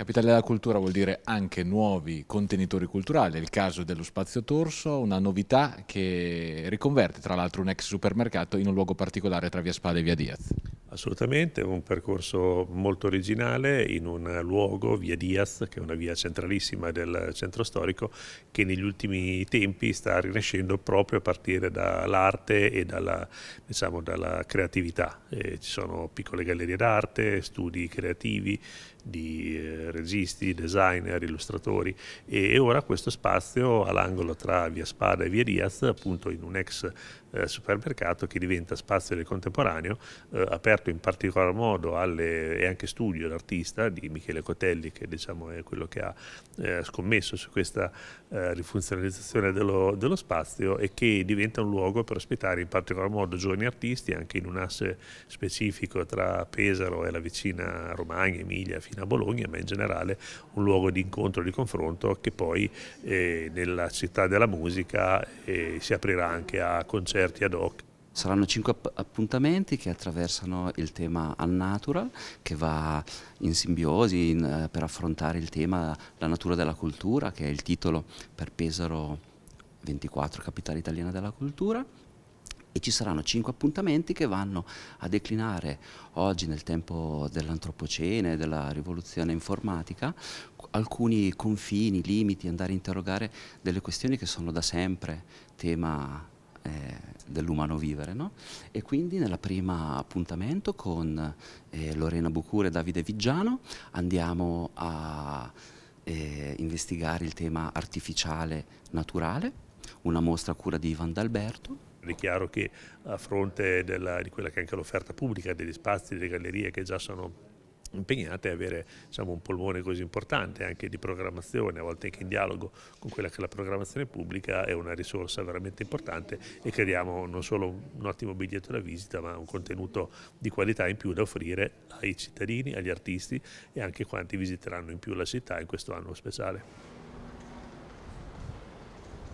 Capitale della cultura vuol dire anche nuovi contenitori culturali, è il caso dello Spazio Torso, una novità che riconverte tra l'altro un ex supermercato in un luogo particolare tra Via Spada e Via Diaz. Assolutamente, un percorso molto originale in un luogo, Via Diaz, che è una via centralissima del centro storico, che negli ultimi tempi sta rinascendo proprio a partire dall'arte e dalla, diciamo, dalla creatività. Eh, ci sono piccole gallerie d'arte, studi creativi di registi, designer, illustratori e, ora questo spazio all'angolo tra Via Spada e Via Diaz, appunto in un ex eh, supermercato che diventa spazio del contemporaneo, eh, aperto in particolar modo alle, e anche studio d'artista di Michele Cotelli, che diciamo è quello che ha eh, scommesso su questa eh, rifunzionalizzazione dello, dello, spazio e che diventa un luogo per ospitare in particolar modo giovani artisti, anche in un asse specifico tra Pesaro e la vicina Romagna, Emilia, fino a Bologna, ma in generale generale un luogo di incontro di confronto che poi eh, nella città della musica eh, si aprirà anche a concerti ad hoc Saranno cinque appuntamenti che attraversano il tema Unnatural, che va in simbiosi in, eh, per affrontare il tema La natura della cultura, che è il titolo per Pesaro 24, capitale italiana della cultura e ci saranno cinque appuntamenti che vanno a declinare oggi nel tempo dell'antropocene, della rivoluzione informatica, alcuni confini, limiti, andare a interrogare delle questioni che sono da sempre tema eh, dell'umano vivere. No? E quindi nella prima appuntamento con eh, Lorena Bucure e Davide Viggiano andiamo a eh, investigare il tema artificiale naturale, una mostra a cura di Ivan D'Alberto è chiaro che a fronte della, di quella che è anche l'offerta pubblica degli spazi, delle gallerie che già sono impegnate a avere diciamo, un polmone così importante anche di programmazione, a volte anche in dialogo con quella che è la programmazione pubblica, è una risorsa veramente importante e creiamo non solo un ottimo biglietto da visita ma un contenuto di qualità in più da offrire ai cittadini, agli artisti e anche quanti visiteranno in più la città in questo anno speciale.